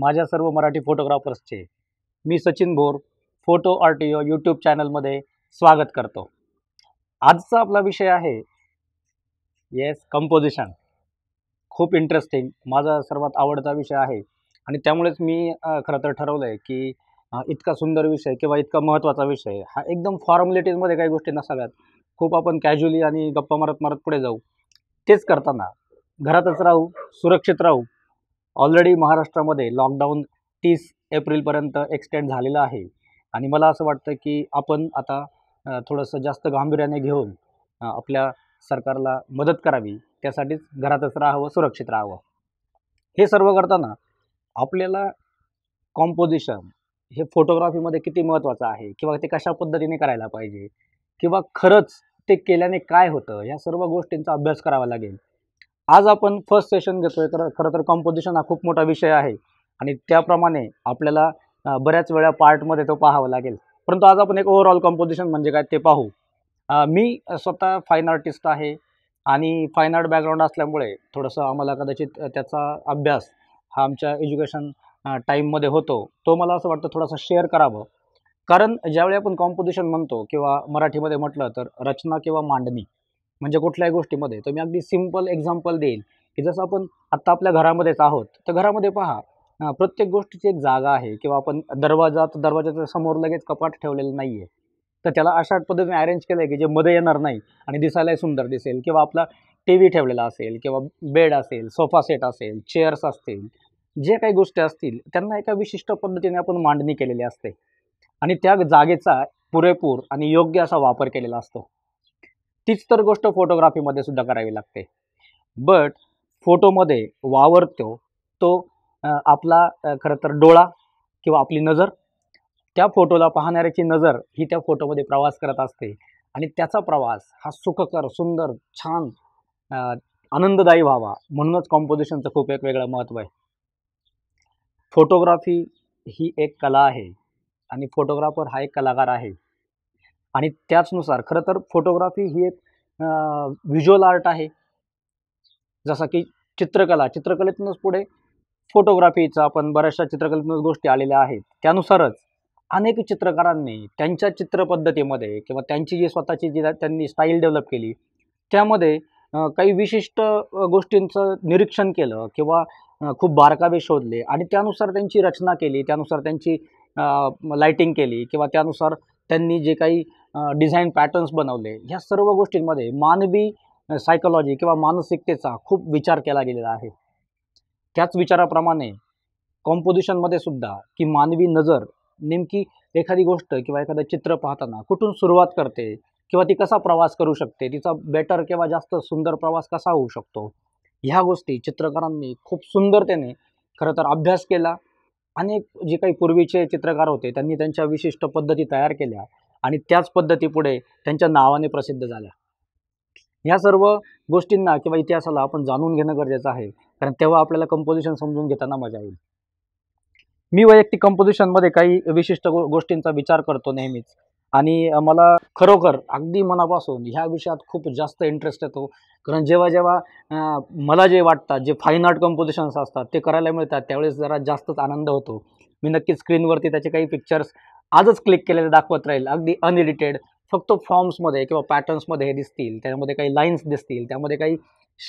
माझ्या सर्व मराठी फोटोग्राफर्सचे मी Sachin Bhor photo R T O YouTube चॅनलमध्ये स्वागत करतो आजचा आपला विषय आहे येस कंपोजिशन खूप इंटरेस्टिंग माझा सर्वात आवडता विषय आहे आणि त्यामुळेच मी खरं तर ठरवलं आहे की इतका सुंदर विषय किंवा इतका महत्त्वाचा विषय हा एकदम फॉर्मॅलिटीजमध्ये काही गोष्टी नसाव्यात खूप आपण कॅज्युअली आणि गप्पा मारत मारत पुढे जाऊ तेच करताना घरातच राहू सुरक्षित राहू ऑलरेडी महाराष्ट्रामध्ये लॉकडाऊन तीस एप्रिलपर्यंत एक्सटेंड झालेलं आहे आणि मला असं वाटतं की आपण आता थोडंसं जास्त गांभीर्याने घेऊन आपल्या सरकारला मदत करावी त्यासाठीच घरातच राहावं सुरक्षित राहावं हे सर्व करताना आपल्याला कॉम्पोजिशन हे फोटोग्राफीमध्ये किती महत्त्वाचं आहे किंवा ते कशा पद्धतीने करायला पाहिजे किंवा खरंच ते केल्याने काय होतं या सर्व गोष्टींचा अभ्यास करावा लागेल आज आपण फर्स्ट सेशन घेतोय तर खरं तर कॉम्पोजिशन हा खूप मोठा विषय आहे आणि त्याप्रमाणे आपल्याला बऱ्याच वेळा पार्टमध्ये तो पाहावा लागेल परंतु आज आपण एक ओव्हरऑल कॉम्पोजिशन म्हणजे काय ते पाहू मी स्वतः फाईन आर्टिस्ट आहे आणि फाईन आर्ट बॅकग्राऊंड असल्यामुळे थोडंसं आम्हाला कदाचित त्याचा अभ्यास हा आमच्या एज्युकेशन टाईममध्ये होतो तो मला असं वाटतं थोडासा शेअर करावं कारण ज्यावेळी आपण कॉम्पोजिशन म्हणतो किंवा मराठीमध्ये म्हटलं तर रचना किंवा मांडणी म्हणजे कुठल्याही गोष्टीमध्ये तर मी अगदी सिम्पल एक्झाम्पल देईल की जसं आपण आत्ता आपल्या घरामध्येच आहोत तर घरामध्ये पहा प्रत्येक गोष्टीची एक जागा आहे किंवा आपण दरवाजा तर दरवाजाच्या समोर लगेच कपाट ठेवलेलं नाही आहे तर त्याला अशा पद्धतीने अरेंज केलं आहे की जे मध्ये येणार नाही आणि दिसायलाही सुंदर दिसेल किंवा आपला टी व्ही ठेवलेला असेल किंवा बेड असेल सोफा सेट असेल चेअर्स असतील जे काही गोष्टी असतील त्यांना एका विशिष्ट पद्धतीने आपण मांडणी केलेली असते आणि त्या जागेचा पुरेपूर आणि योग्य असा वापर केलेला असतो तीच तर गोष्ट फोटोग्राफीमध्ये सुद्धा करावी लागते बट फोटोमध्ये वावरतो तो आपला खरं तर डोळा किंवा आपली नजर त्या फोटोला पाहणाऱ्याची नजर ही त्या फोटोमध्ये प्रवास करत असते आणि त्याचा प्रवास हा सुखकर सुंदर छान आनंददायी व्हावा म्हणूनच कॉम्पोजिशनचं खूप एक वेगळं महत्त्व आहे फोटोग्राफी ही एक कला आहे आणि फोटोग्राफर हा एक कलाकार आहे आणि त्याचनुसार खरं तर फोटोग्राफी ही एक व्हिज्युअल आर्ट आहे जसं की चित्रकला चित्रकलेतूनच पुढे फोटोग्राफीचा आपण बऱ्याचशा चित्रकलेतूनच गोष्टी आलेल्या आहेत त्यानुसारच अनेक चित्रकारांनी त्यांच्या चित्रपद्धतीमध्ये किंवा त्यांची जी स्वतःची जी त्यांनी स्टाईल डेव्हलप केली त्यामध्ये काही विशिष्ट गोष्टींचं निरीक्षण केलं किंवा खूप बारकावे शोधले आणि त्यानुसार त्यांची रचना केली त्यानुसार त्यांची लाईटिंग केली किंवा त्यानुसार त्यांनी जे काही डिझाईन पॅटर्न्स बनवले ह्या सर्व गोष्टींमध्ये मानवी सायकोलॉजी किंवा मानसिकतेचा खूप विचार केला गेलेला आहे त्याच विचाराप्रमाणे कॉम्पोजिशनमध्ये सुद्धा की मानवी नजर नेमकी एखादी गोष्ट किंवा एखादं चित्र पाहताना कुठून सुरुवात करते किंवा ती कसा प्रवास करू शकते तिचा बेटर किंवा जास्त सुंदर प्रवास कसा होऊ शकतो ह्या गोष्टी चित्रकारांनी खूप सुंदरतेने खरं तर अभ्यास केला अनेक जे काही पूर्वीचे चित्रकार होते त्यांनी त्यांच्या विशिष्ट पद्धती तयार केल्या आणि त्याच पद्धतीपुढे त्यांच्या नावाने प्रसिद्ध झाल्या ह्या सर्व गोष्टींना किंवा इतिहासाला आपण जाणून घेणं गरजेचं आहे कारण तेव्हा आपल्याला कंपोजिशन समजून घेताना मजा येईल मी वैयक्तिक कंपोजिशनमध्ये काही विशिष्ट गोष्टींचा विचार करतो नेहमीच आणि मला खरोखर अगदी मनापासून ह्या विषयात खूप जास्त इंटरेस्ट येतो कारण जेव्हा जेव्हा मला जे वाटतात जे फाईन आर्ट कंपोजिशन्स असतात ते करायला मिळतात त्यावेळेस जरा जास्तच आनंद होतो मी नक्कीच स्क्रीनवरती त्याचे काही पिक्चर्स आजच क्लिक केलेले दाखवत राहील अगदी अनएडिटेड फक्त फॉर्म्समध्ये किंवा पॅटर्न्समध्ये हे दिसतील त्यामध्ये काही लाईन्स दिसतील त्यामध्ये काही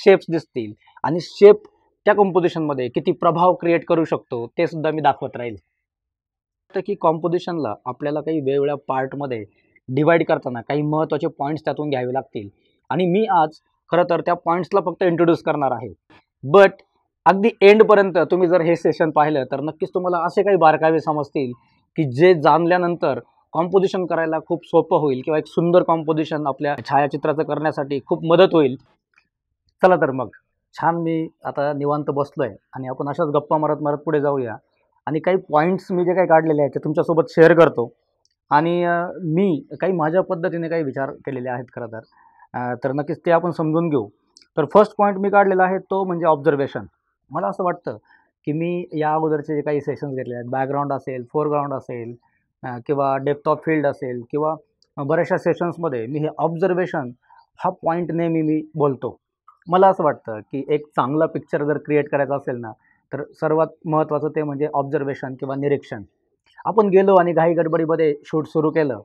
शेप्स दिसतील आणि शेप त्या कंपोजिशनमध्ये किती प्रभाव क्रिएट करू शकतो ते सुद्धा मी दाखवत राहील असतं की कॉम्पोजिशनला आपल्याला काही वेगवेगळ्या पार्टमध्ये डिवाईड करताना काही महत्त्वाचे पॉईंट्स त्यातून घ्यावे लागतील आणि मी आज खरं तर त्या पॉईंट्सला फक्त इंट्रोड्यूस करणार आहे बट अगदी एंडपर्यंत तुम्ही जर हे सेशन पाहिलं तर नक्कीच तुम्हाला असे काही बारकावे समजतील की जे जाणल्यानंतर कॉम्पोजिशन करायला खूप सोपं होईल किंवा एक सुंदर कॉम्पोजिशन आपल्या छायाचित्राचं करण्यासाठी खूप मदत होईल चला तर मग छान मी आता निवांत बसलो आहे आणि आपण अशाच गप्पा मारत मारत पुढे जाऊया आणि काही पॉईंट्स मी जे काही काढलेले आहेत ते तुमच्यासोबत शेअर करतो आणि मी काही माझ्या पद्धतीने काही विचार केलेले आहेत खरं तर तर नक्कीच ते आपण समजून घेऊ तर फर्स्ट पॉईंट मी काढलेला आहे तो म्हणजे ऑब्झर्वेशन मला असं वाटतं की मी या अगोदरचे जे काही सेशन्स घेतले आहेत बॅकग्राऊंड असेल फोरग्राऊंड असेल किंवा डेप्थ ऑफ फील्ड असेल किंवा बऱ्याचशा सेशन्समध्ये मी हे ऑब्झर्वेशन हा पॉईंट नेहमी मी बोलतो मला असं वाटतं की एक चांगला पिक्चर जर क्रिएट करायचा असेल ना तर सर्वात महत्त्वाचं ते म्हणजे ऑब्झर्वेशन किंवा निरीक्षण आपण गेलो आणि घाई गडबडीमध्ये शूट सुरू केलं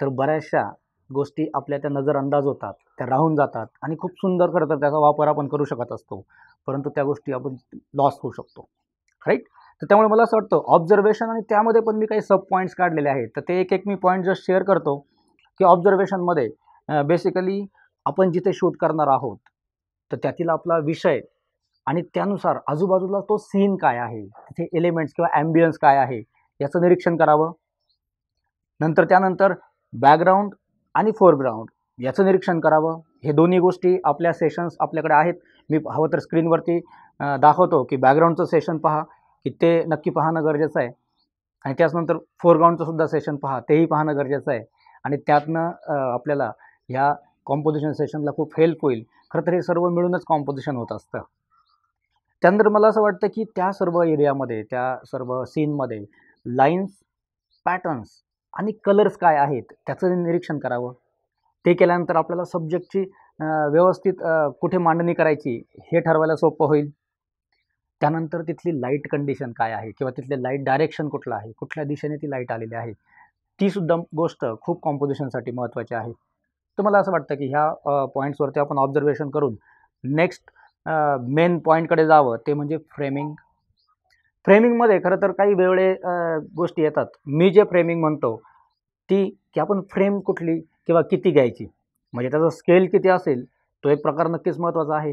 तर बऱ्याचशा गोष्टी आपल्या त्या नजर अंदाज होतात त्या राहून जातात आणि खूप सुंदर खरं तर त्याचा वापर आपण करू शकत असतो परंतु त्या गोष्टी आपण लॉस होऊ शकतो राईट तर त्यामुळे मला असं वाटतं ऑब्झर्वेशन आणि त्यामध्ये पण मी काही सब पॉईंट्स काढलेले आहेत तर ते एक एक मी पॉईंट जस्ट शेअर करतो की ऑब्झर्वेशनमध्ये बेसिकली आपण जिथे शूट करणार आहोत तर त्यातील आपला विषय आणि त्यानुसार आजूबाजूला तो सीन काय आहे तिथे एलिमेंट्स किंवा ॲम्बियन्स काय आहे याचं निरीक्षण करावं नंतर त्यानंतर बॅकग्राऊंड आणि फोरग्राऊंड याचं निरीक्षण करावं हे दोन्ही गोष्टी आपल्या सेशन्स आपल्याकडे आहेत मी हवं तर स्क्रीनवरती दाखवतो की बॅकग्राऊंडचं सेशन पहा की ते नक्की पाहणं गरजेचं आहे आणि त्याचनंतर फोरग्राऊंडचं सुद्धा सेशन पहा तेही पाहणं गरजेचं आहे आणि त्यातनं आपल्याला ह्या कॉम्पोजिशन सेशनला खूप हेल्प होईल खरं तर हे सर्व मिळूनच कॉम्पोजिशन होत असतं त्यानंतर मला असं वाटतं की त्या सर्व एरियामध्ये त्या सर्व सीनमध्ये लाईन्स पॅटर्न्स आणि कलर्स काय आहेत त्याचं निरीक्षण करावं ते केल्यानंतर आपल्याला सब्जेक्टची व्यवस्थित कुठे मांडणी करायची हे ठरवायला सोपं होईल त्यानंतर तिथली लाईट कंडिशन काय आहे किंवा तिथले लाईट डायरेक्शन कुठलं आहे कुठल्या दिशेने ती लाईट आलेली आहे तीसुद्धा गोष्ट खूप कॉम्पोजिशनसाठी महत्त्वाची आहे तर मला असं वाटतं की ह्या पॉईंट्सवरती आपण ऑब्झर्वेशन करून नेक्स्ट मेन पॉईंटकडे जावं ते म्हणजे फ्रेमिंग फ्रेमिंगमध्ये खरं तर काही वेगळे गोष्टी येतात मी जे फ्रेमिंग म्हणतो ती की आपण फ्रेम कुठली किंवा किती घ्यायची म्हणजे त्याचा स्केल किती असेल तो एक प्रकार नक्कीच महत्त्वाचा आहे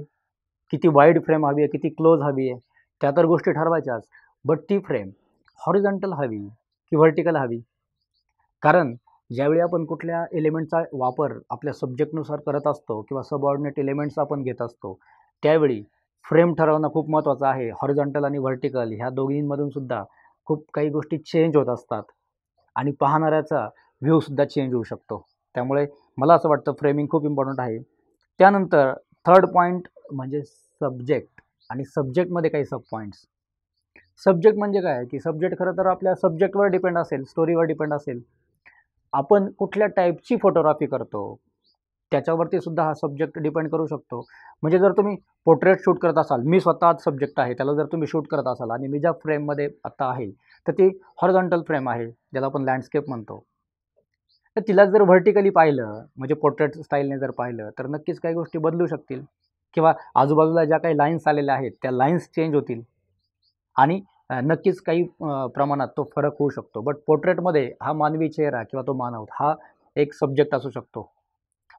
किती वाईड फ्रेम हवी आहे किती क्लोज हवी आहे त्या तर गोष्टी ठरवायच्याच बट ती फ्रेम हॉरिझॉन्टल हवी की व्हर्टिकल हवी कारण ज्यावेळी आपण कुठल्या एलिमेंटचा वापर आपल्या सब्जेक्टनुसार करत असतो किंवा सबऑर्डिनेट एलिमेंट्स आपण घेत असतो त्यावेळी फ्रेम ठरवणं खूप महत्त्वाचं आहे हॉरिझॉन्टल आणि व्हर्टिकल ह्या दोघींमधून सुद्धा खूप काही गोष्टी चेंज होत असतात आणि पाहणाऱ्याचा व्ह्यूसुद्धा चेंज होऊ शकतो त्यामुळे मला असं वाटतं फ्रेमिंग खूप इम्पॉर्टंट आहे त्यानंतर थर्ड पॉईंट म्हणजे सब्जेक्ट आणि सब्जेक्टमध्ये काही सब पॉईंट्स सब्जेक्ट म्हणजे काय की सब्जेक्ट खरं तर आपल्या सब्जेक्टवर डिपेंड असेल स्टोरीवर डिपेंड असेल आपण कुठल्या टाईपची फोटोग्राफी करतो त्याच्यावरती सुद्धा हा सब्जेक्ट डिपेंड करू शकतो म्हणजे जर तुम्ही पोर्ट्रेट शूट करत असाल मी स्वतःच सब्जेक्ट आहे त्याला जर तुम्ही शूट करत असाल आणि मी ज्या फ्रेममध्ये आत्ता आहे तर ती हॉरिझॉन्टल फ्रेम आहे ज्याला आपण लँडस्केप म्हणतो तर तिला जर व्हर्टिकली पाहिलं म्हणजे पोर्ट्रेट स्टाईलने जर पाहिलं तर नक्कीच काही गोष्टी बदलू शकतील किंवा आजूबाजूला ज्या काही लाईन्स आलेल्या आहेत त्या लाईन्स चेंज होतील आणि नक्कीच काही प्रमाणात तो फरक होऊ शकतो बट पोर्ट्रेटमध्ये हा मानवी चेहरा किंवा तो मानव हा एक सब्जेक्ट असू शकतो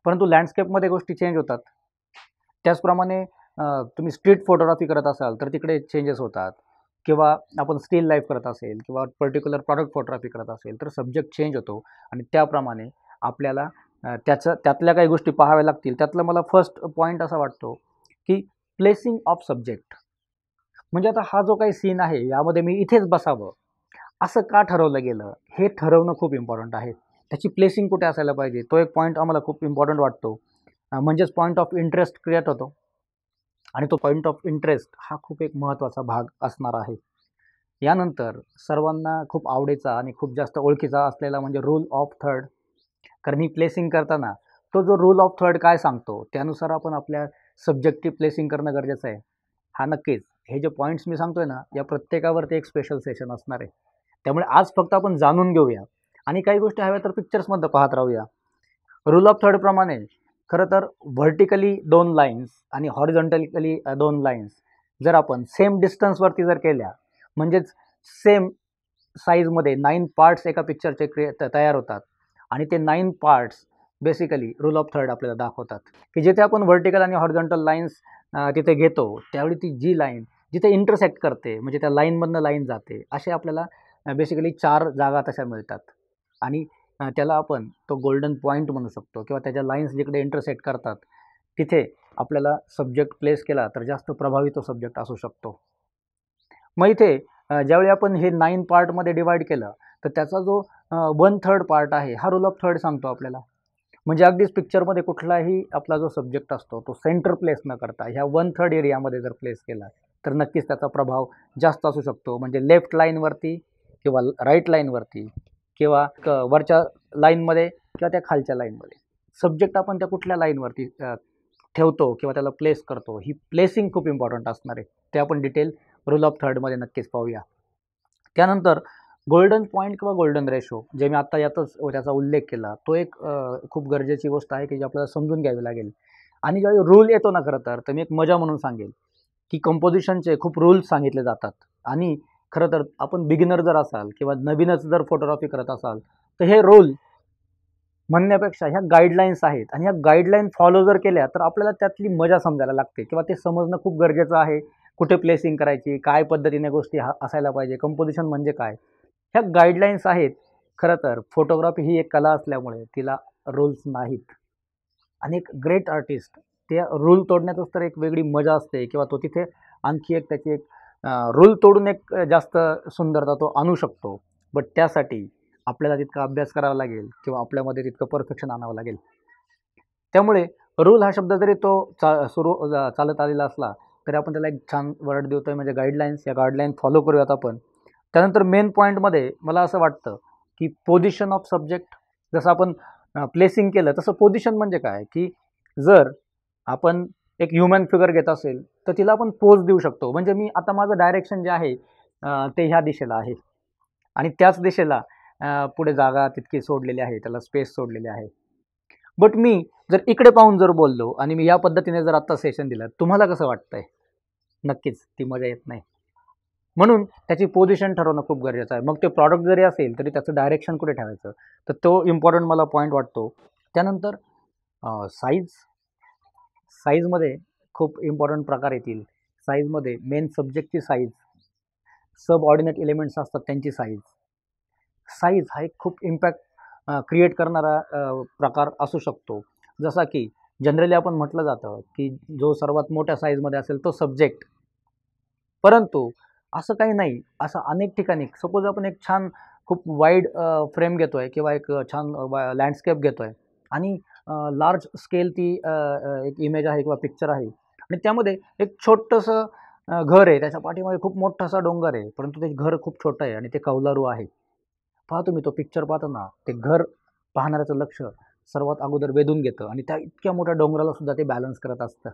परंतु लँडस्केपमध्ये गोष्टी चेंज होतात त्याचप्रमाणे तुम्ही स्ट्रीट फोटोग्राफी करत असाल तर तिकडे चेंजेस होतात किंवा आपण स्टील लाईफ करत असेल किंवा पर्टिक्युलर प्रॉडक्ट फोटोग्राफी करत असेल तर सब्जेक्ट चेंज होतो आणि त्याप्रमाणे आपल्याला त्याचं त्यातल्या काही गोष्टी पाहाव्या लागतील त्यातला मला फर्स्ट पॉईंट असा वाटतो की प्लेसिंग ऑफ सब्जेक्ट म्हणजे आता हा जो काही सीन आहे यामध्ये मी इथेच बसावं असं का ठरवलं गेलं हे ठरवणं खूप इम्पॉर्टंट आहे त्याची प्लेसिंग कुठे असायला पाहिजे तो एक पॉईंट आम्हाला खूप इम्पॉर्टंट वाटतो म्हणजेच पॉईंट ऑफ इंटरेस्ट क्रिएट होतो आणि तो पॉईंट ऑफ इंटरेस्ट हा खूप एक महत्त्वाचा भाग असणार आहे यानंतर सर्वांना खूप आवडीचा आणि खूप जास्त ओळखीचा असलेला म्हणजे रूल ऑफ थर्ड कारण ही प्लेसिंग करताना तो जो रूल ऑफ थर्ड काय सांगतो त्यानुसार आपण आपल्या सब्जेक्टिव्ह प्लेसिंग करणं गरजेचं आहे हा नक्कीच हे जे पॉईंट्स मी सांगतोय ना या प्रत्येकावरती एक स्पेशल सेशन असणार आहे त्यामुळे आज फक्त आपण जाणून घेऊया आणि काही गोष्टी हव्या तर पिक्चर्समध्ये पाहत राहूया रूल ऑफ थर्डप्रमाणे खरं तर व्हर्टिकली दोन लाईन्स आणि हॉरिझॉन्टलिकली दोन लाईन्स जर आपण सेम डिस्टन्सवरती जर केल्या म्हणजेच सेम साईजमध्ये नाईन पार्ट्स एका पिक्चरचे क्रिए तयार होतात आणि ते nine parts basically rule of third आपल्याला दाखवतात की जिथे आपण व्हर्टिकल आणि हॉरिझॉन्टल लाईन्स तिथे घेतो त्यावेळी ती जी लाईन जिथे इंटरसेक्ट करते म्हणजे त्या लाईनमधनं लाईन जाते असे आपल्याला बेसिकली चार जागा तशा मिळतात आणि त्याला आपण तो गोल्डन पॉईंट म्हणू शकतो किंवा त्याच्या लाईन्स जिकडे इंटरसेक्ट करतात तिथे आपल्याला सब्जेक्ट प्लेस केला तर जास्त प्रभावी तो सब्जेक्ट असू शकतो मग इथे ज्यावेळी आपण हे नाईन पार्टमध्ये डिवाईड केलं तर त्याचा जो वन थर्ड पार्ट आहे हा रोल ऑफ थर्ड सांगतो आपल्याला म्हणजे अगदीच पिक्चरमध्ये कुठलाही आपला जो सब्जेक्ट असतो तो सेंटर प्लेस न करता ह्या वन थर्ड एरियामध्ये जर प्लेस केला तर नक्कीच त्याचा प्रभाव जास्त असू शकतो म्हणजे लेफ्ट लाईनवरती किंवा राईट लाईनवरती किंवा वरच्या लाईनमध्ये किंवा त्या खालच्या लाईनमध्ये सब्जेक्ट आपण त्या कुठल्या लाईनवरती ठेवतो किंवा त्याला प्लेस करतो ही प्लेसिंग खूप इम्पॉर्टंट असणार आहे ते आपण डिटेल रूल ऑफ थर्डमध्ये नक्कीच पाहूया त्यानंतर गोल्डन पॉईंट किंवा गोल्डन रेशो जे मी आत्ता यातच त्याचा उल्लेख केला तो एक खूप गरजेची गोष्ट आहे की जी आपल्याला समजून घ्यावी लागेल आणि ज्यावेळी रूल येतो ना खरं तर मी एक मजा म्हणून सांगेल की कंपोजिशनचे खूप रूल्स सांगितले जातात आणि खरं तर आपण बिगिनर जर असाल किंवा नवीनच जर फोटोग्राफी करत असाल तर हे रोल म्हणण्यापेक्षा ह्या गाईडलाईन्स आहेत आणि ह्या गाईडलाईन फॉलो जर केल्या तर आपल्याला त्यातली मजा समजायला लागते किंवा ते समजणं खूप गरजेचं आहे कुठे प्लेसिंग करायची काय पद्धतीने गोष्टी हा असायला पाहिजे कंपोजिशन म्हणजे काय ह्या गाईडलाईन्स आहेत खरं तर फोटोग्राफी ही एक कला असल्यामुळे तिला रूल्स नाहीत आणि एक ग्रेट आर्टिस्ट त्या रूल तोडण्यातच तर एक वेगळी मजा असते किंवा तो तिथे आणखी एक त्याची एक रूल तोडून एक जास्त सुंदरता तो आणू शकतो बट त्यासाठी आपल्याला तितका अभ्यास करावा लागेल किंवा आपल्यामध्ये तितकं परफेक्शन आणावं लागेल त्यामुळे रूल हा शब्द जरी तो चा सुरू चालत आलेला असला तरी आपण त्याला एक छान वर्ड देतो आहे म्हणजे गाईडलाईन्स या गाईडलाईन फॉलो करूयात आपण त्यानंतर मेन पॉईंटमध्ये मला असं वाटतं की पोझिशन ऑफ सब्जेक्ट जसं आपण प्लेसिंग केलं तसं पोझिशन म्हणजे काय की जर आपण एक ह्युमन फिगर घेत असेल तर तिला आपण पोज देऊ शकतो म्हणजे मी आता माझं डायरेक्शन जे आहे ते ह्या दिशेला आहे आणि त्याच दिशेला पुढे जागा तितकी सोडलेली आहे त्याला स्पेस सोडलेली आहे बट मी जर इकडे पाहून जर बोललो आणि मी या पद्धतीने जर आत्ता सेशन दिलं तुम्हाला कसं वाटतं आहे नक्कीच ती मजा येत नाही म्हणून त्याची पोझिशन ठरवणं खूप गरजेचं आहे मग ते प्रॉडक्ट जरी असेल तरी त्याचं डायरेक्शन कुठे ठेवायचं तर तो इम्पॉर्टंट मला पॉईंट वाटतो त्यानंतर साईज साईजमध्ये खूप इम्पॉर्टंट प्रकार येतील साईजमध्ये मेन सब्जेक्टची साईज सब ऑर्डिनेट एलिमेंट्स असतात त्यांची साईज साईज हा एक खूप इम्पॅक्ट क्रिएट करणारा प्रकार असू शकतो जसा की जनरली आपण म्हटलं जातं की जो सर्वात मोठ्या साईजमध्ये असेल तो सब्जेक्ट परंतु असं काही नाही असं अनेक ठिकाणी सपोज आपण एक छान खूप वाईड फ्रेम घेतो आहे किंवा एक छान लँडस्केप घेतो आहे आणि लार्ज स्केल ती एक इमेज आहे किंवा पिक्चर आहे आणि त्यामध्ये एक छोटंसं घर आहे त्याच्या पाठीमागे खूप मोठा असा डोंगर आहे परंतु ते घर खूप छोटं आहे आणि ते कौलारू आहे पहा तुम्ही तो पिक्चर पाहताना ते घर पाहणाऱ्याचं लक्ष सर्वात अगोदर वेधून घेतं आणि त्या इतक्या मोठ्या डोंगराला सुद्धा ते बॅलन्स करत असतं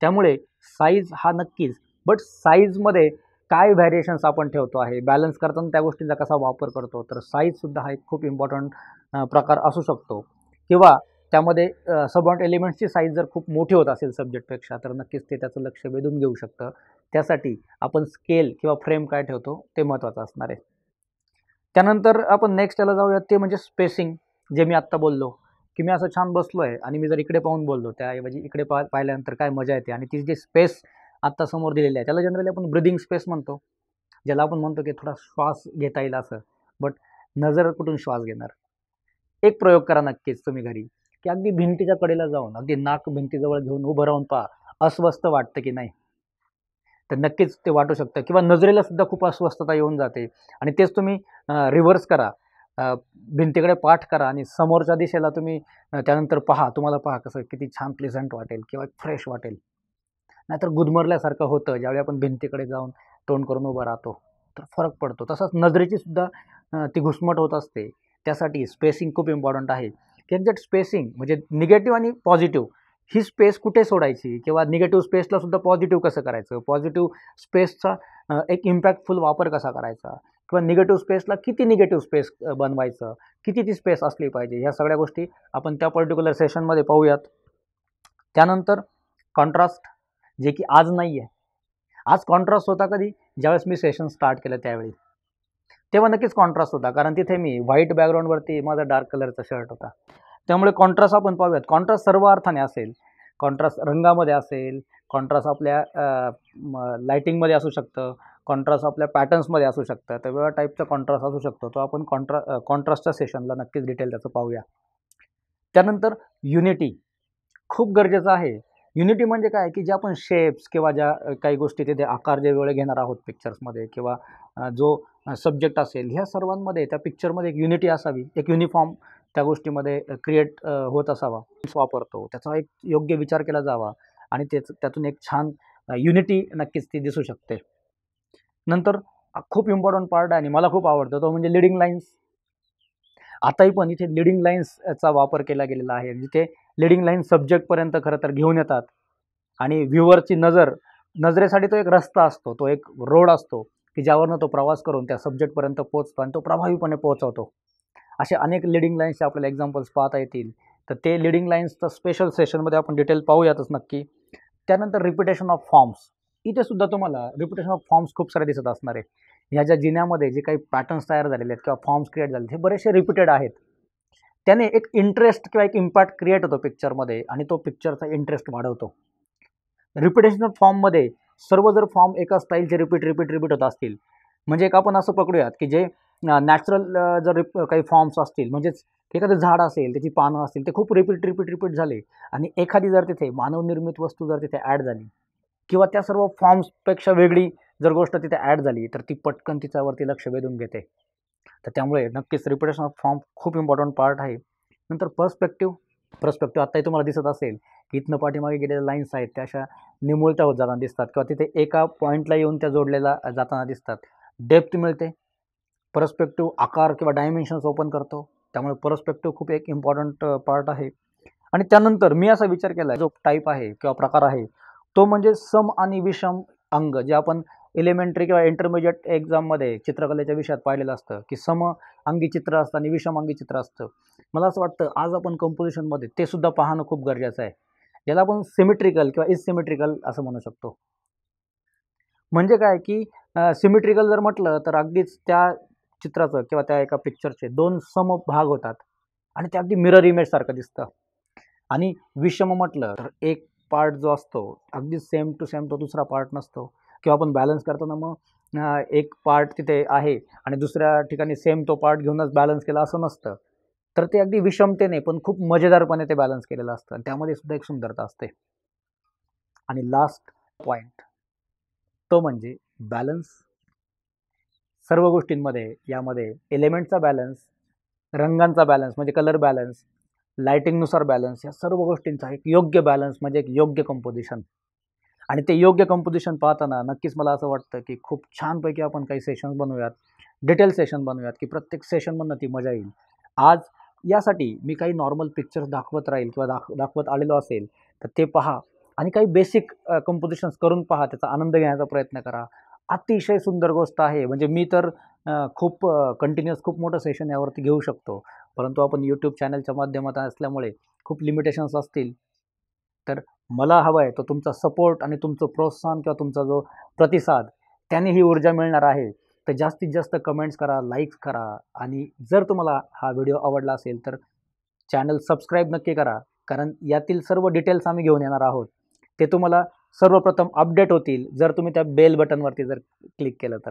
त्यामुळे साईज हा नक्कीच बट साईजमध्ये काय व्हॅरिएशन्स आपण ठेवतो आहे बॅलन्स करताना त्या गोष्टींचा कसा वापर करतो तर साईजसुद्धा हा एक खूप इम्पॉर्टंट प्रकार असू शकतो किंवा त्यामध्ये सबॉन्ट एलिमेंट्सची साईज जर खूप मोठी होत असेल सब्जेक्टपेक्षा तर नक्कीच ते त्याचं लक्ष वेधून घेऊ शकतं त्यासाठी आपण स्केल किंवा फ्रेम काय ठेवतो ते महत्त्वाचं असणार आहे त्यानंतर आपण नेक्स्ट याला जाऊयात ते म्हणजे स्पेसिंग जे मी आत्ता बोललो की मी असं छान बसलो आहे आणि मी जर इकडे पाहून बोललो त्याऐवजी इकडे पा पाहिल्यानंतर काय मजा येते आणि ती जी स्पेस आत्ता समोर दिलेली आहे त्याला जनरली आपण ब्रिदिंग स्पेस म्हणतो ज्याला आपण म्हणतो की थोडा श्वास घेता येईल असं बट नजर कुठून श्वास घेणार एक प्रयोग करा नक्कीच तुम्ही घरी की अगदी भिंतीच्या कडेला जाऊन अगदी नाक भिंतीजवळ घेऊन उभं राहून पहा अस्वस्थ वाटतं की नाही तर नक्कीच ते वाटू शकतं किंवा नजरेला सुद्धा खूप अस्वस्थता येऊन जाते आणि तेच तुम्ही रिव्हर्स करा भिंतीकडे पाठ करा आणि समोरच्या दिशेला तुम्ही त्यानंतर पहा तुम्हाला पहा कसं किती छान प्लेझंट वाटेल किंवा फ्रेश वाटेल नाहीतर गुदमरल्यासारखं होतं ज्यावेळी आपण भिंतीकडे जाऊन तोंड करून उभं राहतो तर फरक पडतो तसंच नजरेची सुद्धा ती घुसमट होत असते त्यासाठी स्पेसिंग खूप इम्पॉर्टंट आहे त्यांच्यात स्पेसिंग म्हणजे निगेटिव्ह आणि पॉझिटिव्ह ही स्पेस कुठे सोडायची किंवा निगेटिव्ह स्पेसला सुद्धा पॉझिटिव्ह कसं करायचं पॉझिटिव्ह स्पेसचा एक इम्पॅक्टफुल वापर कसा करायचा किंवा निगेटिव्ह स्पेसला किती निगेटिव्ह स्पेस बनवायचं किती ती स्पेस असली पाहिजे ह्या सगळ्या गोष्टी आपण त्या पर्टिक्युलर सेशनमध्ये पाहूयात त्यानंतर कॉन्ट्रास्ट जे की आज नाही आहे आज कॉन्ट्रास्ट होता कधी ज्यावेळेस मी सेशन स्टार्ट केलं त्यावेळी तेव्हा नक्कीच कॉन्ट्रास्ट होता कारण तिथे मी व्हाईट बॅकग्राऊंडवरती माझा डार्क कलरचा शर्ट होता त्यामुळे कॉन्ट्रास्ट आपण पाहूयात कॉन्ट्रास्ट सर्व अर्थाने असेल कॉन्ट्रास्ट रंगामध्ये असेल कॉन्ट्रास्ट आपल्या लाईटिंगमध्ये असू शकतं कॉन्ट्रास्ट आपल्या पॅटर्न्समध्ये असू शकतं तर वेगळ्या टाईपचा कॉन्ट्रास्ट असू शकतो तो आपण कॉन्ट्रा कॉन्ट्रास्टच्या सेशनला नक्कीच डिटेल त्याचं पाहूया त्यानंतर युनिटी खूप गरजेचं आहे युनिटी म्हणजे काय की ज्या आपण शेप्स किंवा ज्या काही गोष्टी तिथे आकार जे वेळे घेणार आहोत पिक्चर्समध्ये किंवा जो सब्जेक्ट असेल ह्या सर्वांमध्ये त्या पिक्चरमध्ये एक युनिटी असावी एक युनिफॉर्म त्या गोष्टीमध्ये क्रिएट होत असावा वापरतो त्याचा एक योग्य विचार केला जावा आणि त्याच त्यातून एक छान युनिटी नक्कीच ती दिसू शकते नंतर खूप इम्पॉर्टंट पार्ट आहे आणि मला खूप आवडतं तो म्हणजे लिडिंग लाईन्स आताही पण इथे लिडिंग लाईन्सचा वापर केला गेलेला आहे जिथे लिडिंग लाईन सब्जेक्टपर्यंत खरं तर घेऊन येतात आणि व्ह्युअरची नजर नजरेसाठी तो एक रस्ता असतो तो एक रोड असतो की ज्यावरनं तो प्रवास करून त्या सब्जेक्टपर्यंत पोहोचतो आणि तो प्रभावीपणे पोहोचवतो असे अनेक लिडिंग लाईन्सचे आपल्याला एक्झाम्पल्स पाहता येतील तर ते लिडिंग लाईन्सचं स्पेशल सेशनमध्ये आपण डिटेल पाहूयातच नक्की त्यानंतर रिपिटेशन ऑफ फॉर्म्स इथे सुद्धा तुम्हाला रिपिटेशन ऑफ फॉर्म्स खूप सारे दिसत असणार आहे ह्या ज्या जिन्यामध्ये जे काही पॅटर्न्स तयार झालेले आहेत किंवा फॉर्म्स क्रिएट झाले हे बरेचसे रिपीटेड आहेत त्याने एक इंटरेस्ट किंवा एक इम्पॅक्ट क्रिएट होतो पिक्चरमध्ये आणि तो पिक्चरचा इंटरेस्ट वाढवतो रिपिटेशनल फॉर्ममध्ये सर्व जर फॉर्म एका स्टाईलचे रिपीट रिपीट रिपीट होत असतील म्हणजे एक आपण असं पकडूयात की जे नॅचरल जर रिप काही फॉर्म्स असतील म्हणजेच एखादं झाड असेल त्याची पानं असतील ते खूप रिपीट रिपीट रिपीट झाले आणि एखादी जर तिथे मानवनिर्मित वस्तू जर तिथे ॲड झाली किंवा त्या सर्व फॉर्म्सपेक्षा वेगळी जर गोष्ट तिथे ॲड झाली तर ती पटकन तिच्यावरती लक्ष वेधून घेते तर त्यामुळे नक्कीच रिप्युटेशन ऑफ फॉर्म खूप इम्पॉर्टंट पार्ट आहे नंतर पर्स्पेक्टिव्ह पर्स्पेक्टिव्ह आत्ताही तुम्हाला दिसत असेल की इथनं पाठीमागे गेलेल्या लाईन्स आहेत त्या अशा निमुळत्या होत जाताना दिसतात किंवा तिथे एका पॉईंटला येऊन त्या जोडलेल्या जाताना दिसतात डेप्थ मिळते परस्पेक्टिव आकार किंवा डायमेन्शन्स ओपन करतो त्यामुळे परस्पेक्टिव्ह खूप एक इम्पॉर्टंट पार्ट आहे आणि त्यानंतर मी असा विचार केला जो टाईप आहे किंवा प्रकार आहे तो म्हणजे सम आणि विषम अंग जे आपण एलिमेंटरी किंवा इंटरमिजिएट एक्झाममध्ये चित्रकलेच्या विषयात पाहिलेलं असतं की सम अंगी चित्र असतं आणि विषम अंगी चित्र असतं मला असं वाटतं आज आपण कंपोजिशनमध्ये ते सुद्धा पाहणं खूप गरजेचं आहे याला आपण सिमेट्रिकल किंवा इसिमेट्रिकल असं म्हणू शकतो म्हणजे काय की सिमेट्रिकल जर म्हटलं तर अगदीच त्या चित्राचं किंवा त्या एका पिक्चरचे दोन सम भाग होतात आणि ते अगदी मिरर इमेज सारखं दिसतं आणि विषम म्हटलं तर एक पार्ट जो असतो अगदी सेम टू सेम तो दुसरा पार्ट नसतो किंवा आपण बॅलन्स करताना मग एक पार्ट तिथे आहे आणि दुसऱ्या ठिकाणी सेम तो पार्ट घेऊनच बॅलन्स केला असं नसतं तर ते अगदी विषमतेने पण खूप मजेदारपणे ते बॅलन्स केलेलं असतं आणि त्यामध्ये सुद्धा एक सुंदरता असते आणि लास्ट पॉईंट तो म्हणजे बॅलन्स सर्व गोष्टींमध्ये यामध्ये एलिमेंटचा बॅलन्स रंगांचा बॅलन्स म्हणजे कलर बॅलन्स लायटिंगनुसार बॅलन्स या सर्व गोष्टींचा एक योग्य बॅलन्स म्हणजे एक योग्य कंपोजिशन आणि ते योग्य कम्पोजिशन पाहताना नक्कीच मला असं वाटतं की खूप छानपैकी आपण काही सेशन्स बनवूयात डिटेल सेशन बनवूयात की प्रत्येक सेशनमधनं ती मजा येईल आज यासाठी मी काही नॉर्मल पिक्चर्स दाखवत राहील किंवा दाख दाखवत आलेलो असेल तर ते पहा आणि काही बेसिक कम्पोजिशन्स करून पहा त्याचा आनंद घेण्याचा प्रयत्न करा अतिशय सुंदर गोष्ट आहे म्हणजे मी तर खूप कंटिन्युअस खूप मोठं सेशन यावरती घेऊ शकतो परंतु आपण यूट्यूब चॅनलच्या माध्यमात असल्यामुळे खूप लिमिटेशन्स असतील तर मला हवं आहे तो तुमचा सपोर्ट आणि तुमचं प्रोत्साहन किंवा तुमचा जो प्रतिसाद त्याने ही ऊर्जा मिळणार आहे तर जास्तीत जास्त कमेंट्स करा लाईक्स करा आणि जर तुम्हाला हा व्हिडिओ आवडला असेल तर चॅनल सबस्क्राईब नक्की करा कारण यातील सर्व डिटेल्स आम्ही घेऊन येणार आहोत ते तुम्हाला सर्वप्रथम अपडेट होतील जर तुम्ही त्या बेल बटनवरती जर क्लिक केलं तर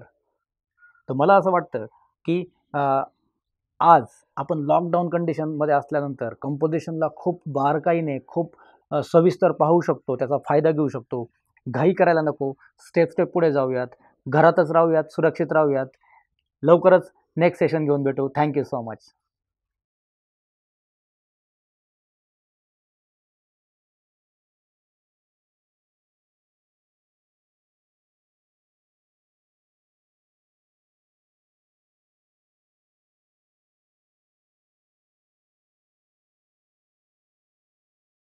तर मला असं वाटतं की आज आपण लॉकडाऊन कंडिशनमध्ये असल्यानंतर कंपोजिशनला खूप बारकाईने खूप सविस्तर पाहू शकतो त्याचा फायदा घेऊ शकतो घाई करायला नको स्टेप स्टेप पुढे जाऊयात घरातच राहूयात सुरक्षित राहूयात लवकरच नेक्स्ट सेशन घेऊन भेटू थँक्यू सो मच